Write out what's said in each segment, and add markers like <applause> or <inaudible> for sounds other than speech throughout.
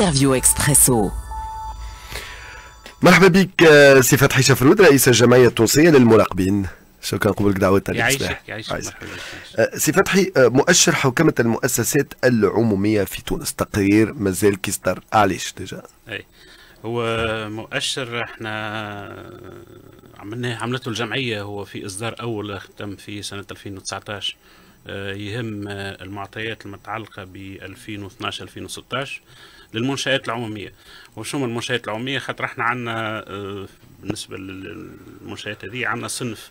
انترفيو اكسبريسو مرحبا بك سي فتحي شفرود رئيس الجمعيه التونسيه للمراقبين شكرا قبل دعوة يعيشك يعيشك سي آه، فتحي آه، مؤشر حوكمه المؤسسات العموميه في تونس تقرير مازال كيستر علاش ديجا اي هو مؤشر احنا آه، عملناه عملته الجمعيه هو في اصدار اول تم في سنه 2019 يهم المعطيات المتعلقه ب 2012 2016 للمنشآت العمومية وشو المنشآت العمومية خاطر احنا عندنا آه، بالنسبة للمنشآت هذه عندنا صنف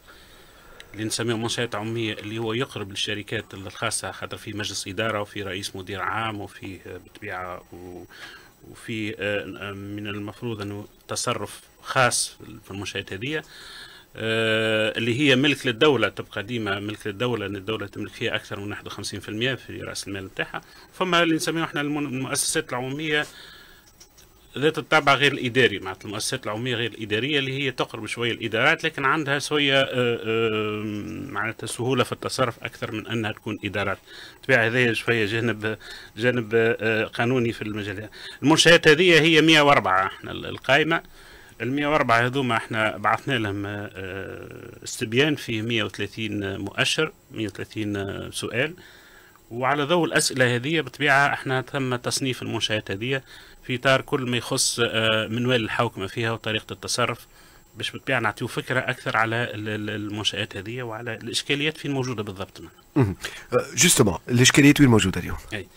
اللي نسميه منشآت عمومية اللي هو يقرب للشركات الخاصة خاطر في مجلس إدارة وفي رئيس مدير عام وفي آه، بالطبيعة وفي آه، من المفروض أنه تصرف خاص في المنشآت هذه آه، اللي هي ملك للدولة تبقى ديما ملك للدولة لأن الدولة تملك فيها أكثر من 51% في رأس المال نتاعها فما اللي نسميه احنا المؤسسات العمومية ذات الطابع غير الاداري معناتها المؤسسات العموميه غير الاداريه اللي هي تقرب شويه الادارات لكن عندها شويه آه، آه، معناتها سهوله في التصرف اكثر من انها تكون ادارات طبيعة هذا شويه جانب جانب قانوني في المجال المنشات هذه هي 104 احنا القائمه ال 104 هذوما احنا بعثنا لهم آه، استبيان فيه 130 مؤشر 130 سؤال وعلى ضوء الاسئله هذه بطبيعه احنا تم تصنيف المنشات هذه في اطار كل ما يخص آه، منوال الحوكمه فيها وطريقه التصرف باش بالطبيعه نعطيو فكره اكثر على المنشات هذه وعلى الاشكاليات فين موجوده بالضبط جوستومون آه، الاشكاليات وين موجوده اليوم؟ أي.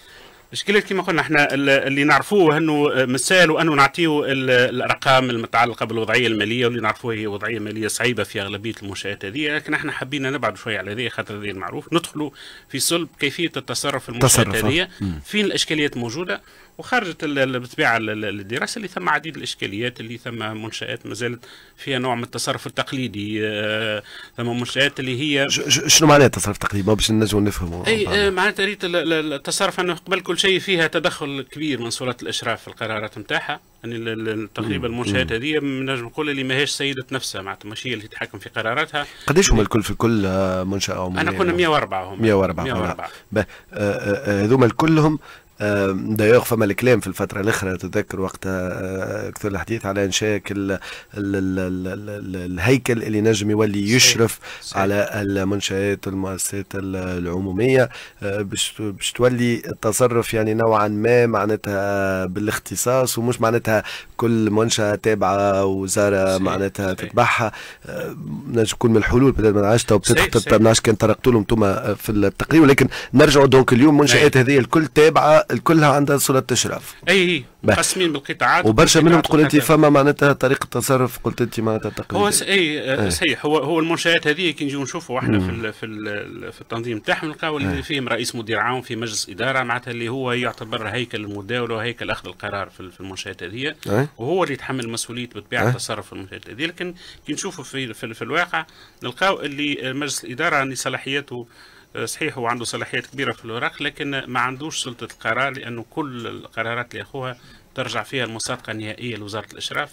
مشكلة كما قلنا احنا اللي نعرفوه انه مثال وانه نعطيه الارقام المتعلقه بالوضعيه الماليه واللي نعرفوه هي وضعيه ماليه صعيبه في اغلبيه المنشات هذه لكن احنا حبينا نبعد شويه على هذه خاطر هذه المعروف ندخلوا في صلب كيفيه التصرف في المنشات هذه آه. فين الاشكاليات موجوده وخرجت بالطبيعه الدراسه اللي ثم عديد الاشكاليات اللي ثم منشات ما زالت فيها نوع من التصرف التقليدي آه، ثم منشات اللي هي شنو معناها التصرف التقليدي باش نجم نفهموا اي آه، معناتها ريت التصرف انه قبل كل شيء فيها تدخل كبير من سلطه الاشراف في القرارات نتاعها يعني تقريبا المنشات هذه نجم نقول اللي ماهيش سيده نفسها معناتها ماشي اللي تتحكم في قراراتها قداش هما الكل في الكل آه، منشاه عموميه؟ انا كنا 104 هم 104 هذوما كلهم دايوغ فما الكلام في الفترة الأخرى تذكر وقتها آه، كثر الحديث على إنشاء الهيكل اللي نجم يولي يشرف صحيح. على المنشآت والمؤسسات العمومية آه، باش تولي التصرف يعني نوعا ما معناتها بالاختصاص ومش معناتها كل منشأة تابعة وزارة معناتها تتبعها آه، نجم تكون من الحلول بدل ما نعاش تو ما كان طرقت لهم في التقرير ولكن نرجعوا دونك اليوم منشآت هذه الكل تابعة كلها عندها صورة تشرف اي اي مقسمين بالقطاعات وبرشا منهم تقول انت فما معناتها طريقه تصرف قلت انت معناتها تقريبا هو س... اي إيه. أه، صحيح هو هو المنشات هذه كي نجيو نشوفوا احنا في ال في, ال في التنظيم تاعهم نلقاو اللي إيه. فيهم رئيس مدير عام في مجلس اداره معناتها اللي هو يعتبر هيكل المداوله وهيكل اخذ القرار في, في المنشات هذه إيه. وهو اللي يتحمل مسؤوليه بطبيعه التصرف في المنشات هذه لكن كي نشوفوا في, في, في الواقع نلقاو اللي مجلس الاداره صلاحياته آه، صحيح هو عنده صلاحيات كبيره في الوراق لكن ما عندوش سلطه القرار لانه كل القرارات اللي ياخوها ترجع فيها المصادقه النهائيه لوزاره الاشراف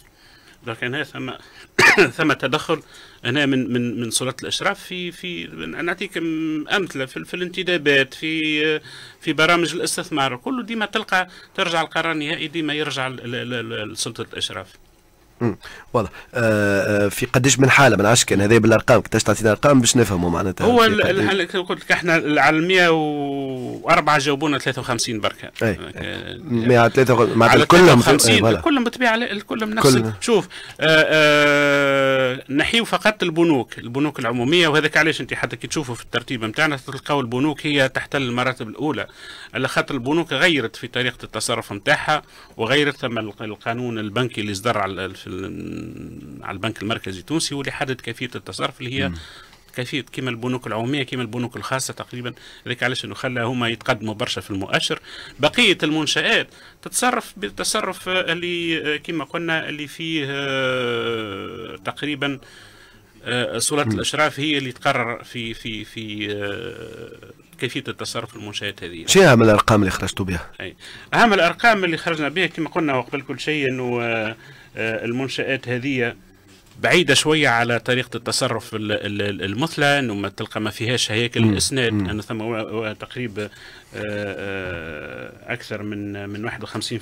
دونك هنا ثم <coughs> ثم تدخل هنا من من من سلطه الاشراف في في نعطيك امثله في, في الانتدابات في في برامج الاستثمار كله ديما تلقى ترجع القرار النهائي ديما يرجع لسلطه الاشراف فوالا آه،, آه في قداش من حاله ما نعرفش كان هذا بالارقام قداش تعطينا ارقام باش نفهموا معناتها هو الحل قلت لك احنا على 104 جاوبونا 53 بركه 103 معناتها كلهم 50 إيه، كلهم بالطبيعه الكل نفس كلنا. شوف آه آه نحيو فقط البنوك البنوك العموميه وهذاك علاش انت حتى كي تشوفوا في الترتيب نتاعنا تلقاو البنوك هي تحتل المراتب الاولى على خاطر البنوك غيرت في طريقه التصرف نتاعها وغيرت ثم القانون البنكي اللي صدر على في على البنك المركزي التونسي واللي حدد كيفيه التصرف اللي هي م. كيفيه كما البنوك العموميه كما البنوك الخاصه تقريبا هذاك علاش انه خلى هما يتقدموا برشا في المؤشر بقيه المنشات تتصرف بالتصرف اللي كما قلنا اللي فيه آه، تقريبا سلطه آه، الاشراف هي اللي تقرر في في في آه، كيفيه التصرف في المنشات هذه. شنو اهم الارقام اللي خرجتوا بها؟ اهم الارقام اللي خرجنا بها كما قلنا قبل كل شيء انه آه، المنشآت هذه بعيدة شوية على طريقة التصرف المثلى انه ما تلقى ما فيهاش هياكل الاسناد انا ثم تقريبا آه، آه، اكثر من من 51%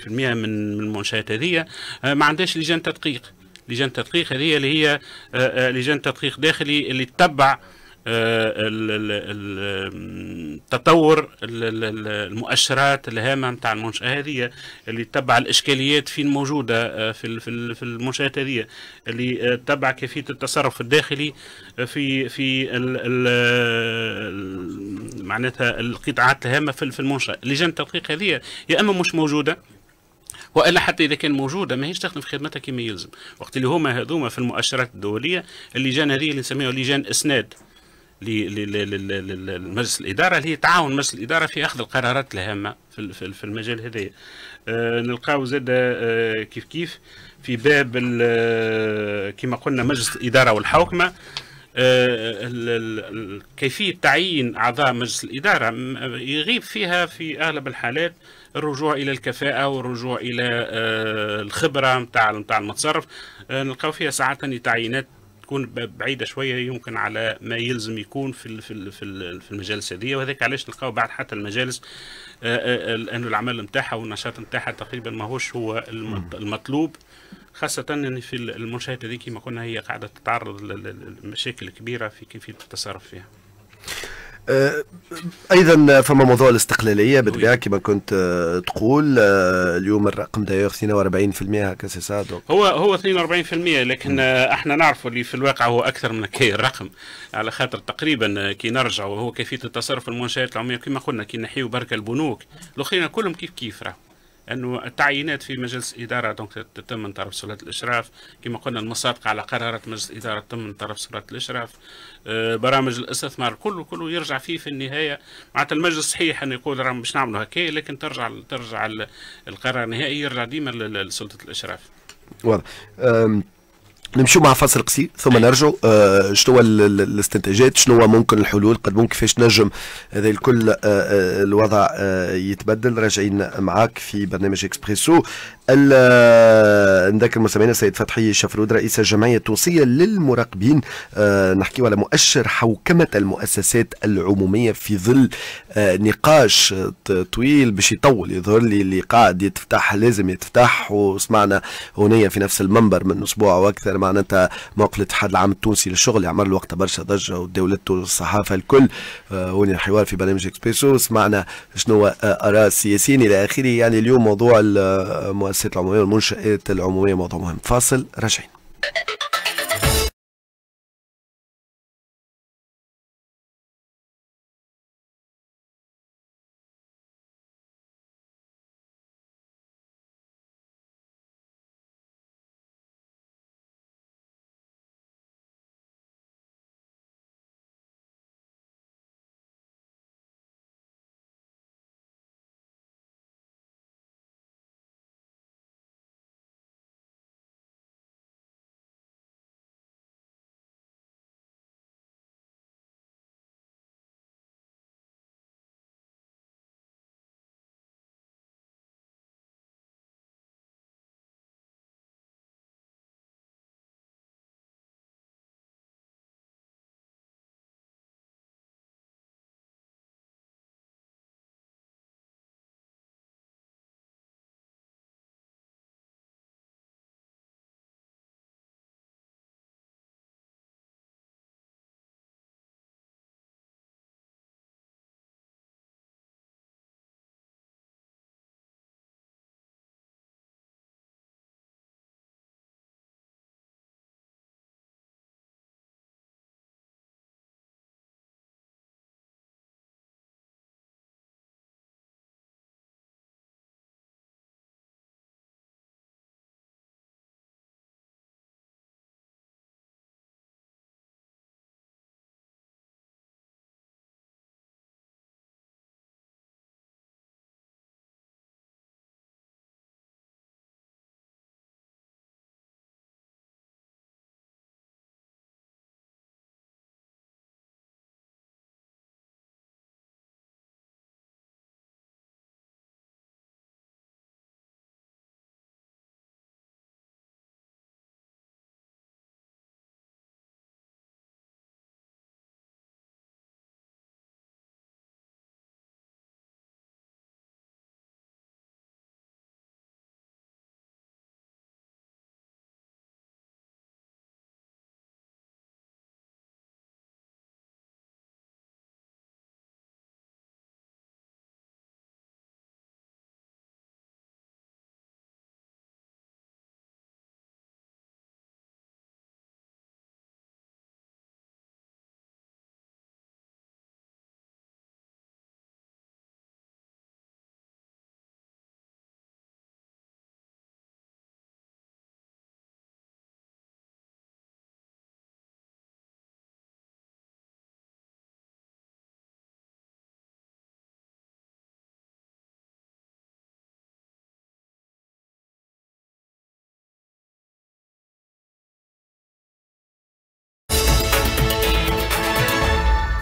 من المنشآت هذه ما عندهاش لجان تدقيق لجان تدقيق هذه اللي هي لجان تدقيق داخلي اللي تتبع آه، التطور المؤشرات الهامه نتاع المنشاه هذه اللي تبع الاشكاليات فين موجوده آه، في في المنشات هذه اللي آه، تبع كيفيه التصرف الداخلي في في معناتها القطاعات الهامه في المنشاه لجان التدقيق هذه يا اما مش موجوده والا حتى اذا كان موجوده ماهيش تخدم في خدمتها كما يلزم وقت اللي هما هذوما في المؤشرات الدوليه اللجان هذه اللي نسميها لجان اسناد لمجلس الاداره اللي هي تعاون مجلس الاداره في اخذ القرارات الهامه في المجال هذايا آه، نلقاو زاد آه، كيف كيف في باب آه، كما قلنا مجلس الاداره والحوكمه كيفيه تعيين اعضاء مجلس الاداره يغيب فيها في اغلب الحالات الرجوع الى الكفاءه والرجوع الى الخبره نتاع نتاع المتصرف نلقاو فيها ساعات تعيينات تكون بعيده شويه يمكن على ما يلزم يكون في في في المجالس دي وهذاك علاش نلقاو بعد حتى المجالس آه، آه، انه العمل نتاعها والنشاط نتاعها تقريبا ماهوش هو المطلوب خاصة ان في المنشآت هذه كما قلنا هي قاعدة تتعرض لمشاكل كبيرة في كيفية التصرف فيها. آه، ايضا فما موضوع الاستقلاليه بالطبيعه كما كنت آه، تقول آه، اليوم الرقم دايوغ 42% هكا سي صادق هو هو 42% لكن م. احنا نعرفوا اللي في الواقع هو اكثر من كي الرقم على خاطر تقريبا كي نرجعوا هو كيفيه التصرف المنشات العموميه كما قلنا كي نحيو برك البنوك الاخرين كلهم كيف كيف راهو انه التعيينات في مجلس الاداره دونك تتم من طرف سلطه الاشراف كما قلنا المصادقه على قرارات مجلس الاداره تتم من طرف سلطه الاشراف آه، برامج الاستثمار كله كله يرجع فيه في النهايه معناتها المجلس صحيح انه يقول راه باش نعملوا هكا لكن ترجع ترجع القرار النهائي يرجع ديما لسلطه الاشراف واضح نمشيو مع فصل قصير ثم نرجع آه شنو هو الاستنتاجات شنو هو ممكن الحلول قد ممكن كيفاش نجم هذا الكل آه،, آه الوضع آه يتبدل راجعين معاك في برنامج اكسبريسو نذكر مستمعينا السيد فتحي شفرود رئيس الجمعيه التونسيه للمراقبين آه، نحكي على مؤشر حوكمه المؤسسات العموميه في ظل آه، نقاش طويل باش يطول يظهر لي اللي قاعد يتفتح لازم يتفتح وسمعنا هونيا في نفس المنبر من اسبوع واكثر معناتها موقف الاتحاد العام التونسي للشغل عمل له وقتها برشا ضجه ودولته الصحافه الكل هوني آه، الحوار في برنامج اكسبريسو سمعنا شنو اراء السياسيين الى اخره يعني اليوم موضوع المؤسسات المؤسسات العمومية والمنشآت العمومية موضوع مهم فاصل راجعين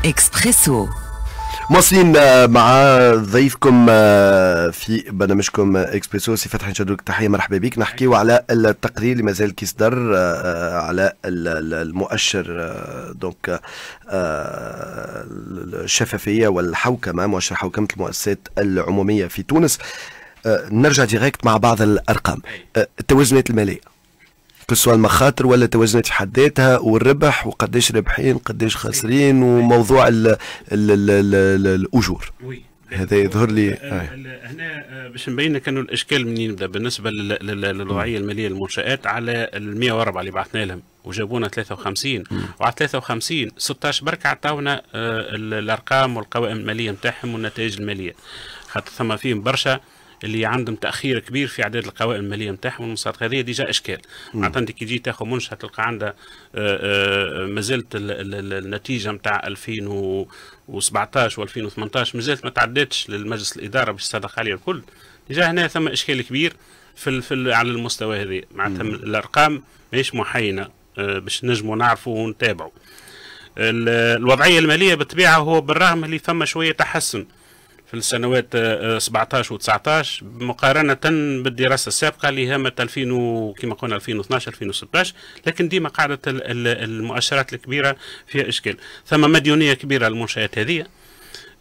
اكسبريسو مواصلين آه، مع ضيفكم آه، في برنامجكم اكسبريسو آه، سي فتحي نشدوك تحيه مرحبا بك نحكيو على التقرير اللي مازال كيصدر على المؤشر دونك الشفافيه والحوكمه مؤشر حوكمه المؤسسات العموميه في تونس نرجع ديريكت مع بعض الارقام التوازنات الماليه سواء المخاطر ولا توازنات في حد ذاتها والربح وقداش رابحين قداش خاسرين وموضوع ال ال ال ال الاجور هذا يظهر لي آه، آه. هنا آه، باش نبين لك انه الاشكال منين نبدا بالنسبه للوضعيه الماليه للمنشات على ال 104 اللي بعثنا لهم وجابونا 53 وعلى 53 16 برك عطاونا الارقام والقوائم الماليه نتاعهم والنتائج الماليه خاطر ثم فيهم برشا اللي عندهم تاخير كبير في اعداد القوائم الماليه نتاعهم والمنصات هذه ديجا اشكال معناتها انت كي تجي تاخذ منشاه تلقى عندها آه، آه، مازالت النتيجه نتاع 2017 و2018 مازالت ما تعدتش للمجلس الاداره باش تصدق عليها الكل ديجا هنا ثم اشكال كبير في, في على المستوى هذا معناتها الارقام ماهيش محاينه آه، باش نجموا نعرفوا ونتابعوا الوضعيه الماليه بالطبيعه هو بالرغم اللي ثم شويه تحسن في السنوات 17 و 19 مقارنه بالدراسه السابقه اللي هامه 2000 كما قلنا 2012 2016 لكن ديما قاعده المؤشرات الكبيره فيها اشكال ثم مديونيه كبيره للمنشات هذه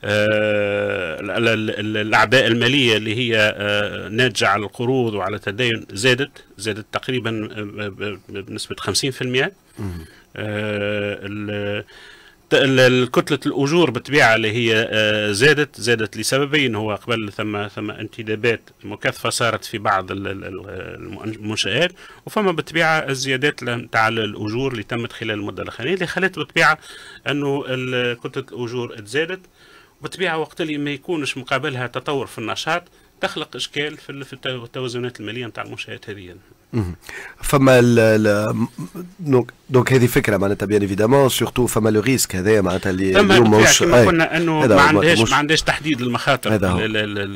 آه، الاعباء الماليه اللي هي آه، ناتجه على القروض وعلى التدين زادت زادت تقريبا آه، بنسبه 50% الكتلة الأجور بالطبيعة اللي هي آه، زادت زادت لسببين هو قبل ثم ثم انتدابات مكثفة صارت في بعض المنشآت وفما بالطبيعة الزيادات نتاع الأجور اللي تمت خلال المدة الأخيرة يعني اللي خلت بالطبيعة أنه كتلة الأجور تزادت وبالطبيعة وقت اللي ما يكونش مقابلها تطور في النشاط تخلق إشكال في التوازنات المالية نتاع المنشآت هذه فما ال دونك دونك هذه فكره معناتها بيان ايفيدامون سورتو فما لو ريسك هذايا معناتها اللي اليوم موش كما قلنا انه ما عندهاش ما عندهاش تحديد المخاطر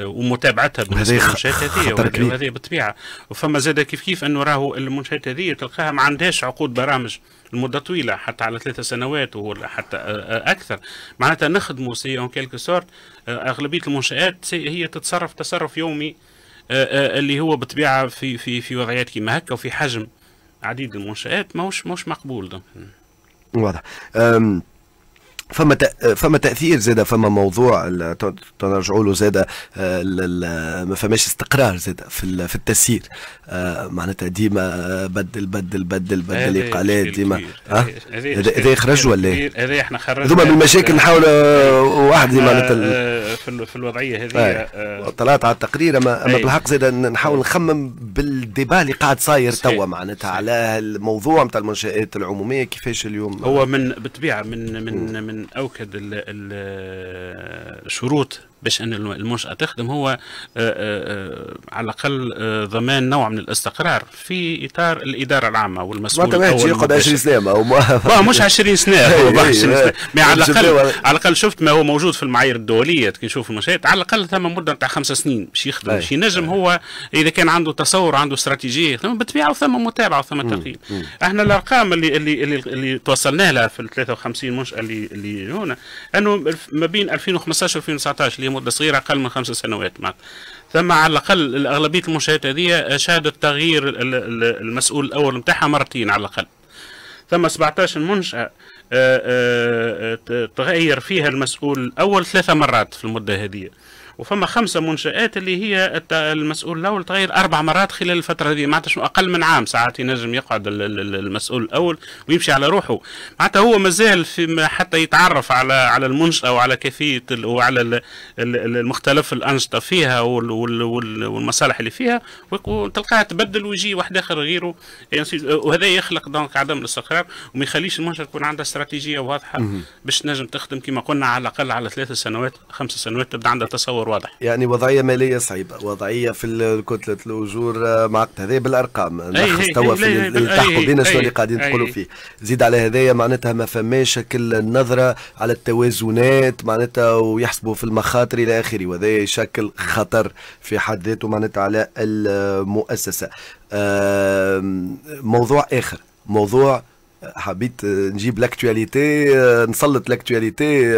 ومتابعتها بالنسبه للمنشات هذه هذه بالطبيعه وفما زاد كيف كيف انه راهو المنشات هذه تلقاها ما عندهاش عقود برامج لمده طويله حتى على ثلاثة سنوات ولا حتى اكثر معناتها نخدموا سي اون كيلكو سورت اغلبيه المنشات هي تتصرف تصرف يومي آه، آه، اللي هو بطبيعه في في في وضعيات كيما هكا وفي حجم عديد المنشات ماهوش ماهوش مقبول واضح فما فما تاثير زاده فما موضوع تنرجعوا له زاده آه، ما فماش استقرار زاده في في التسيير آه، معناتها ديما آه، بدل بدل بدل بدل اقالات ديما هذا يخرج ولا إيه؟ هذا احنا خرجنا هذوما من المشاكل نحاول واحد معناتها في, الوضعيه هذه طلعت على التقرير اما اما بالحق زاده نحاول نخمم بالديبا اللي قاعد صاير توا معناتها على الموضوع نتاع المنشات العموميه كيفاش اليوم هو من بالطبيعه من من من اوكد الشروط باش ان المنشاه تخدم هو آه، آه، آه، على الاقل ضمان نوع من الاستقرار في اطار الاداره العامه والمسؤول ما تماش يقعد 20 سنه ما <laughs> مش 20 <laughs> أيوة، أيوة. سنه ما على الاقل على الاقل شفت ما هو موجود في المعايير الدوليه كي نشوف المنشات على الاقل ثم مده نتاع خمس سنين باش يخدم أيوة، باش ينجم هو اذا كان عنده تصور عنده استراتيجيه ثم بالطبيعه ثم متابعه ثم تقييم احنا الارقام اللي اللي اللي, اللي توصلنا لها في ال 53 منشاه اللي اللي هنا انه ما بين 2015 و 2019 اللي لمده صغيره اقل من خمس سنوات معناتها ثم على الاقل اغلبيه المنشات هذه شهدت تغيير المسؤول الاول نتاعها مرتين على الاقل ثم 17 منشاه آه، آه، آه، تغير فيها المسؤول الاول ثلاثه مرات في المده هذه وفما خمسه منشات اللي هي المسؤول الاول تغير اربع مرات خلال الفتره هذه معناتها شنو اقل من عام ساعات ينجم يقعد المسؤول الاول ويمشي على روحه معناتها هو مازال في حتى يتعرف على على المنشاه وعلى كيفيه وعلى المختلف الانشطه فيها والمصالح اللي فيها وتلقاها تبدل ويجي واحد اخر غيره يعني وهذا يخلق دونك عدم الاستقرار وما يخليش المنشاه تكون عندها استراتيجيه واضحه باش تنجم تخدم كما قلنا على الاقل على ثلاث سنوات خمس سنوات تبدا عندها تصور واضح يعني وضعيه ماليه صعيبه وضعيه في كتله الاجور آه، معقد هذا بالارقام نخص توا في نلحقوا بين شنو اللي قاعدين تقولوا فيه زيد على هذايا معناتها ما فماش كل النظره على التوازنات معناتها ويحسبوا في المخاطر الى اخره وهذا يشكل خطر في حد ذاته معناتها على المؤسسه موضوع اخر موضوع حبيت نجيب لاكتواليتي آه، نسلط لاكتواليتي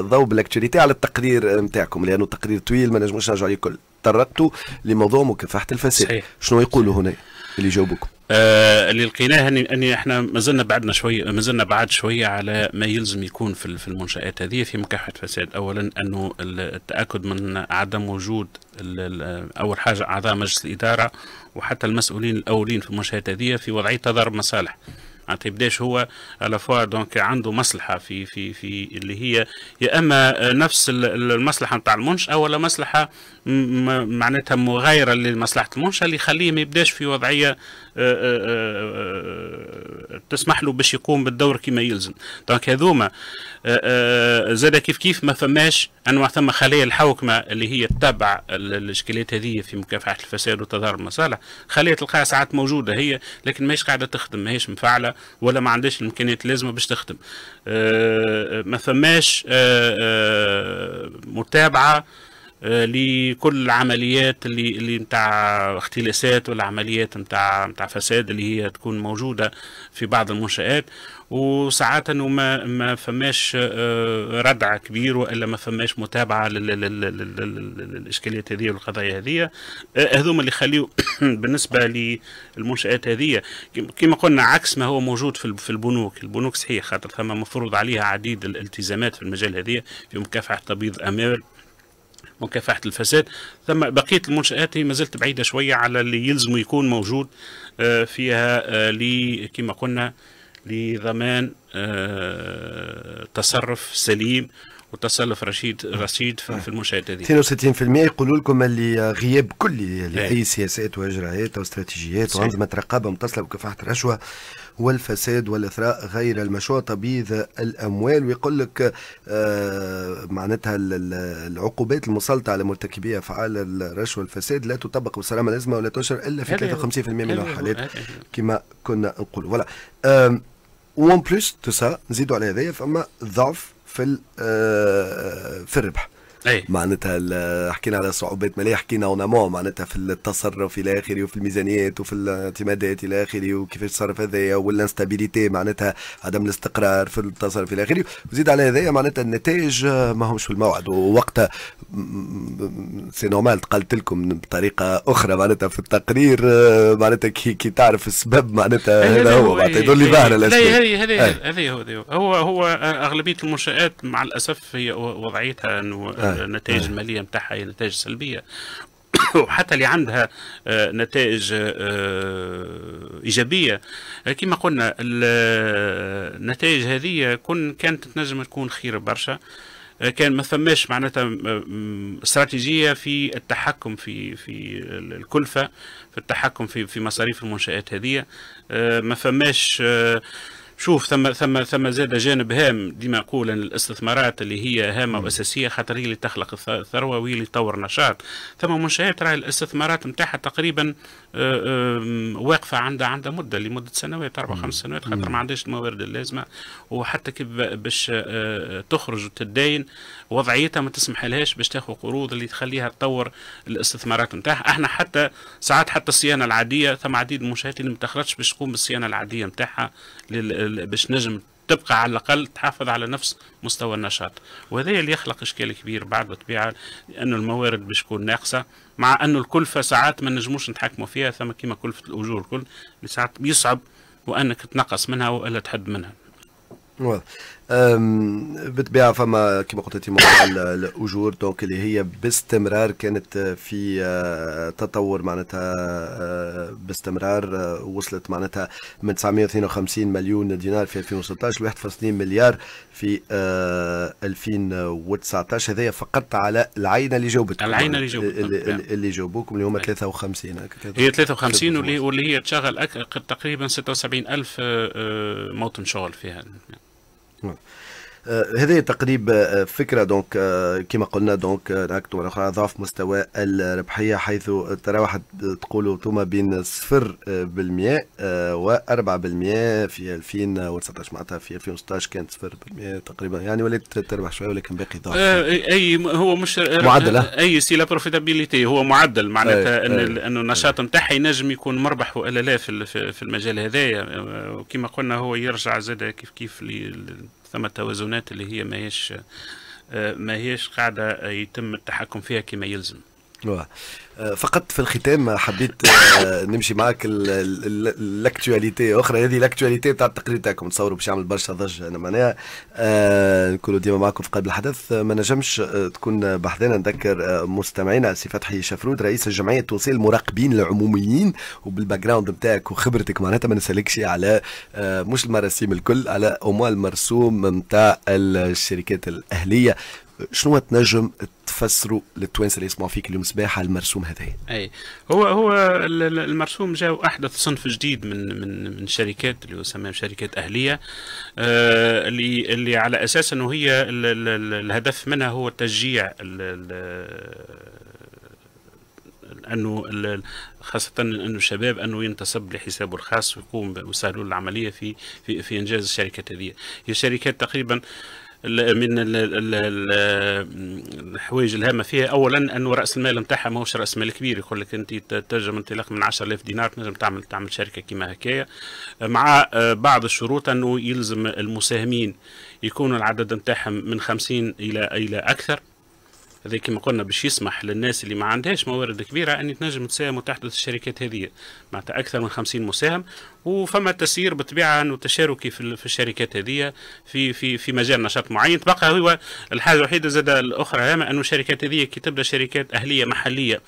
ضوء بالاكتواليتي على التقرير نتاعكم لانه التقرير طويل ما نجموش نرجعوا عليه الكل تطرقتوا لموضوع مكافحه الفساد صحيح. شنو يقولوا هنا اللي جاوبوكم آه اللي لقيناه اني اني احنا مازلنا بعدنا شويه مازلنا بعد شويه على ما يلزم يكون في في المنشات هذه في مكافحه الفساد اولا انه التاكد من عدم وجود اول حاجه اعضاء مجلس الاداره وحتى المسؤولين الاولين في المنشات هذه في وضعيه تضارب مصالح معناتها يبداش هو على فوا دونك عنده مصلحه في في في اللي هي يا اما نفس المصلحه نتاع المنشاه ولا مصلحه معناتها مغايره لمصلحه المنشاه اللي يخليه ما يبداش في وضعيه آه، آه، آه، تسمح له باش يقوم بالدور كما يلزم دونك هذوما زاد كيف كيف ما فماش انواع ثم خلايا الحوكمه اللي هي تتبع الاشكاليات هذه في مكافحه الفساد وتظاهر المصالح خليه تلقاها ساعات موجوده هي لكن ماهيش قاعده تخدم ماهيش مفعله ولا ما عندهاش الامكانيات اللازمه باش تخدم آه، آه، ما فماش آه، متابعه لكل العمليات اللي اللي نتاع اختلاسات ولا عمليات نتاع نتاع فساد اللي هي تكون موجوده في بعض المنشآت وساعات انه ما ما فماش آه، ردع كبير والا ما فماش متابعه للاشكاليات هذه والقضايا هذه آه، هذوما اللي خليو <coughs> بالنسبه للمنشات هذه كما قلنا عكس ما هو موجود في البنوك البنوك صحيح خاطر ثم مفروض عليها عديد الالتزامات في المجال هذه في مكافحه تبييض اموال مكافحه الفساد ثم بقيه المنشات ما زلت بعيده شويه على اللي يلزم يكون موجود آه، فيها كما قلنا لضمان آه، تصرف سليم وتصرف رشيد رشيد في المنشات هذه 62% يقولوا لكم اللي غياب كلي إيه. لاي سياسات واجراءات واستراتيجيات وانظمه رقابه متصله بكفاحه الرشوه والفساد والاثراء غير المشروع تبييض الاموال ويقول لك آه معناتها العقوبات المسلطه على مرتكبي افعال الرشوه والفساد لا تطبق بصرامه لازمه ولا تنشر الا في 53% من الحالات كما كنا نقول فوالا وان بليس سا نزيدوا على هذايا فما ضعف في آه، في الربح أي. معناتها حكينا على صعوبات ماليه حكينا اون امون معناتها في التصرف الى اخره وفي الميزانيات وفي الاعتمادات الى اخره وكيفاش تصرف هذايا والانستابيليتي معناتها عدم الاستقرار في التصرف الى اخره وزيد على هذايا معناتها النتائج ما همش في الموعد ووقتها سي نورمال تقلت لكم بطريقه اخرى معناتها في التقرير آه، معناتها كي, كي تعرف السبب معناتها إيه، هذا هو معناتها إيه، يدور لي ظاهر هذه هذه إيه. هذه هو هو اغلبيه المنشات مع الاسف هي وضعيتها انه آه. النتائج آه. الماليه نتاعها هي نتائج سلبيه <coughs> وحتى اللي عندها آه، نتائج ايجابيه كما قلنا النتائج هذه كن كانت تنجم تكون خير برشا كان ما ثماش معناتها استراتيجيه في التحكم في في الكلفه في التحكم في في مصاريف المنشات هذه ما فماش شوف ثم ثم ثم زاد جانب هام ديما نقول ان الاستثمارات اللي هي هامه واساسيه خاطر هي اللي تخلق الثروه وهي اللي تطور نشاط ثم منشات راهي الاستثمارات نتاعها تقريبا آه، آه، واقفه عندها عندها مده لمده سنوات اربع خمس سنوات خاطر ما عندهاش الموارد اللازمه وحتى كيف باش آه، تخرج وتدين وضعيتها ما تسمحلهاش باش تاخذ قروض اللي تخليها تطور الاستثمارات نتاعها احنا حتى ساعات حتى الصيانه العاديه ثم عديد من المنشات اللي ما تخرجش باش تقوم بالصيانه العاديه نتاعها باش نجم تبقى على الاقل تحافظ على نفس مستوى النشاط وهذا اللي يخلق اشكال كبير بعد بالطبيعه لانه الموارد باش تكون ناقصه مع انه الكلفه ساعات ما نجموش نتحكموا فيها ثم كما كلفه الاجور الكل ساعات بيصعب وانك تنقص منها والا تحد منها بالطبيعه فما كما قلت انت موضوع الاجور دونك اللي هي باستمرار كانت في آه، تطور معناتها آه، باستمرار آه، وصلت معناتها من 952 مليون دينار في 2016 ل 1.2 مليار في 2019 هذايا فقط على العينه اللي جاوبتكم العينه اللي جاوبتكم اللي جاوبوكم اللي هما 53 هي 53 واللي هي تشغل تقريبا 76000 موطن شغل فيها يعني. Вот. Ну, آه، هذا تقريب آه، فكره دونك آه، كما قلنا دونك ناكد اخرى ضعف مستوى الربحيه حيث تراوحت تقولوا ثم بين 0% و 4% في 2019 معناتها في 2016 كانت 0% تقريبا يعني ولات تربح شويه ولكن باقي ضعف اي هو مش معدل اي سي لا بروفيتابيليتي هو معدل معناتها ان انه النشاط نتاعها ينجم يكون مربح والا لا في المجال هذايا وكما قلنا هو يرجع زاد كيف كيف ثم توازنات اللي هي ما هيش آه، ما هيش قاعده يتم التحكم فيها كما يلزم Euh, فقط في الختام حبيت آه، <laughs> نمشي معاك لاكتواليتي اخرى هذه لاكتواليتي تاع التقرير تاعكم تصوروا باش يعمل برشا ضجه انا معناها آه، نكونوا ديما معكم في قلب الحدث آه، ما نجمش تكون بحذانا نذكر مستمعينا سي فتحي شفرود رئيس الجمعيه التونسيه للمراقبين العموميين وبالباك جراوند نتاعك وخبرتك معناتها ما نسالكش على مش المراسيم الكل على اموال المرسوم نتاع الشركات الاهليه شنو تنجم تفسروا للتوانسه اللي يسمعوا فيك اليوم صباح على المرسوم هذا؟ اي هو هو المرسوم جاء احدث صنف جديد من من من شركات اللي يسمى شركات اهليه آه، اللي اللي على اساس انه هي الهدف منها هو تشجيع انه خاصة انه الشباب انه ينتسب لحسابه الخاص ويقوم ويسهلوا العملية في في في انجاز الشركات هذه هي شركات تقريبا آه من الحوايج الهامه فيها اولا انه راس المال نتاعها ماهوش راس مال كبير يقول لك انت تنجم انطلاق من 10000 دينار تنجم تعمل تعمل شركه كيما هكايا مع آه، بعض الشروط انه يلزم المساهمين يكونوا العدد نتاعهم من 50 الى الى اكثر هذا كما قلنا باش يسمح للناس اللي ما عندهاش موارد كبيره ان تنجم تساهم وتحدث الشركات هذه معناتها اكثر من 50 مساهم وفما تسيير بالطبيعه انه تشاركي في, الشركات هذه في في في مجال نشاط معين تبقى هو الحاجه الوحيده زاد الاخرى هامه انه الشركات هذه كي تبدا شركات اهليه محليه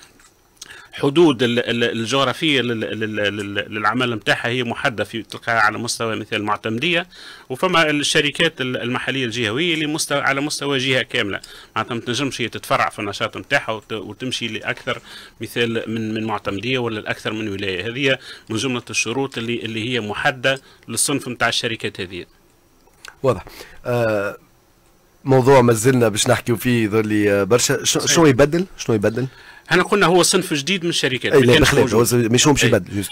حدود الجغرافيه للعمل نتاعها هي محدده في تلقاها على مستوى مثال معتمديه وفما الشركات المحليه الجهويه اللي مستوى على مستوى جهه كامله معناتها ما تنجمش هي تتفرع في النشاط نتاعها وتمشي لاكثر مثال من من معتمديه ولا لاكثر من ولايه هذه من جمله الشروط اللي اللي هي محدده للصنف نتاع الشركات هذه واضح آه موضوع مازلنا باش نحكيو فيه ذولي آه، برشا شنو يبدل شنو يبدل احنا قلنا هو صنف جديد من الشركات اي لا مش هو مش يبدل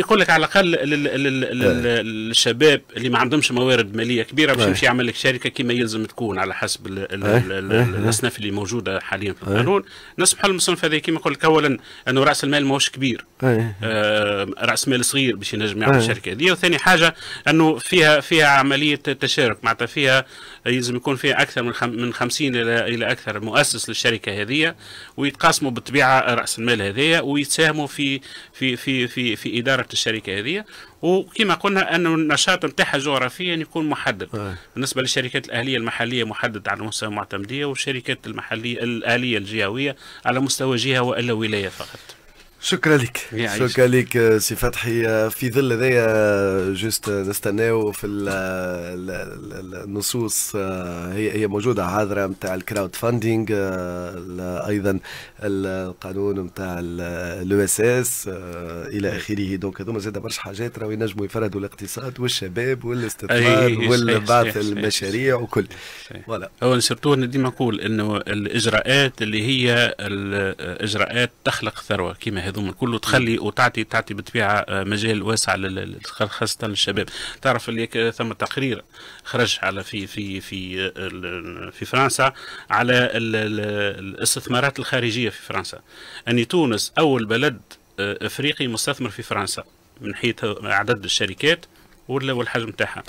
يقول لك على الاقل للشباب اللي ما عندهمش موارد ماليه كبيره باش يمشي يعمل لك شركه كما يلزم تكون على حسب الاصناف اللي موجوده حاليا في القانون نسمح لهم الصنف هذا كما يقول لك اولا انه راس المال ماهوش كبير آه راس مال صغير باش ينجم يعمل الشركه هذه وثاني حاجه انه فيها فيها عمليه تشارك معناتها فيها يلزم يكون فيها اكثر من من 50 الى الى اكثر مؤسس للشركه هذه ويتقاسموا يساهموا بالطبيعه راس المال هذايا ويساهموا في في في في في اداره الشركه هذه وكما قلنا ان النشاط نتاعها جغرافيا يكون محدد آه. بالنسبه للشركات الاهليه المحليه محدد على مستوى المعتمديه والشركات المحليه الاهليه الجهويه على مستوى جهه والا ولايه فقط شكرا لك شكرا لك سي فتحي في ظل هذايا جوست نستناو في النصوص هي هي موجوده حاضره نتاع الكراود فاندينغ ايضا القانون نتاع الاو اس اس الى اخره دونك هذوما زاد برشا حاجات راهو ينجموا يفردوا الاقتصاد والشباب والاستثمار والبعث المشاريع وكل فوالا هو سيرتو ديما نقول انه الاجراءات اللي هي الاجراءات تخلق ثروه كما هذوما كله تخلي نعم. وتعطي تعطي بالطبيعه آه، مجال واسع خاصه للشباب تعرف اللي ثم تقرير خرج على في في في آه، في فرنسا على الاستثمارات الخارجيه في فرنسا ان يعني تونس اول بلد آه، افريقي مستثمر في فرنسا من حيث عدد الشركات والحجم تاعها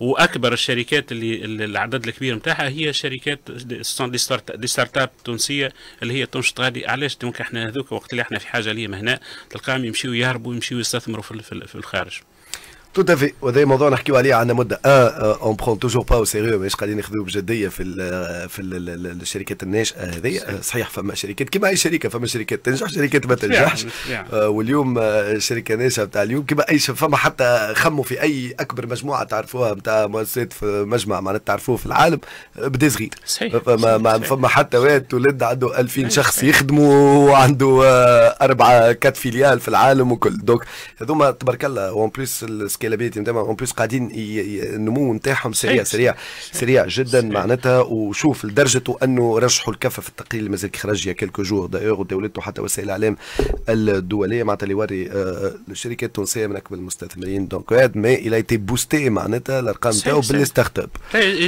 واكبر الشركات اللي العدد الكبير نتاعها هي شركات دي ستارت اب تونسيه اللي هي تنشط غادي علاش دونك احنا هذوك وقت اللي احنا في حاجه ليهم هنا تلقاهم يمشيو يهربوا يمشيو يستثمروا في الخارج Tout à fait وهذا موضوع نحكيو عليه عندنا مده ان اون برون توجور با او سيريو ماهيش قاعدين ناخذوه بجديه في ال في ال الشركات الناشئه هذه صحيح فما شركات كما اي شركه فما شركات تنجح شركات ما تنجحش واليوم الشركه الناشئه بتاع اليوم كما اي فما حتى خموا في اي اكبر مجموعه تعرفوها بتاع مؤسسات في مجمع معناتها تعرفوه في العالم بدا صغير صحيح فما صحيح. فما حتى واحد ولد عنده 2000 شخص يخدموا وعنده آه، اربعه كات فيليال في العالم وكل دونك هذوما تبارك الله اون بليس السكيلابيليتي نتاعهم اون بليس قاعدين النمو نتاعهم سريع سريع سريع جدا معناتها وشوف لدرجه انه رشحوا الكفه في التقرير اللي مازال خرج يا كيلكو جور دايوغ ودولته حتى وسائل الاعلام الدوليه معناتها اللي يوري آه، الشركات التونسيه من اكبر المستثمرين دونك مي ما الى تي بوستي معناتها الارقام نتاعو بالستارت اب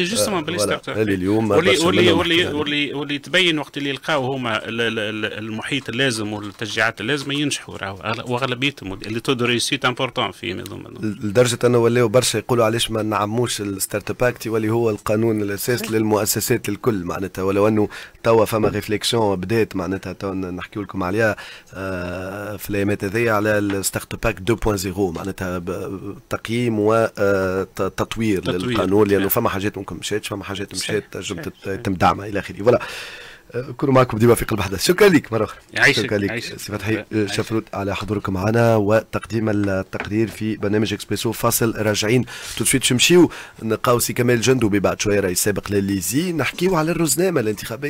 جوستومون بالستارت اب اللي اليوم واللي واللي واللي واللي تبين وقت اللي لقاو هما المحيط اللازم والتشجيعات اللازمه ينجحوا راهو واغلبيتهم اللي تو دو ريسيت امبورتون في نظام لدرجه انه ولاو برشا يقولوا علاش ما نعموش الستارت اب اكت يولي هو القانون الاساس للمؤسسات الكل معناتها ولو انه توا فما ريفليكسيون بدات معناتها توا نحكي لكم عليها آه، في الايامات هذيا على الستارت اب اكت 2.0 معناتها تقييم وتطوير آه، للقانون لانه فما حاجات ممكن مشات فما حاجات مشات تنجم تم دعمها الى اخره فوالا كونوا معكم ديما في قلب حدث شكرا لك مره اخرى يعيشك شكرا لك سي فتحي شفروت على حضوركم معنا وتقديم التقرير في برنامج اكسبريسو فاصل راجعين تو سويت نمشيو نلقاو سي كمال جندو بعد شويه رئيس سابق لليزي نحكيو على الرزنامه الانتخابيه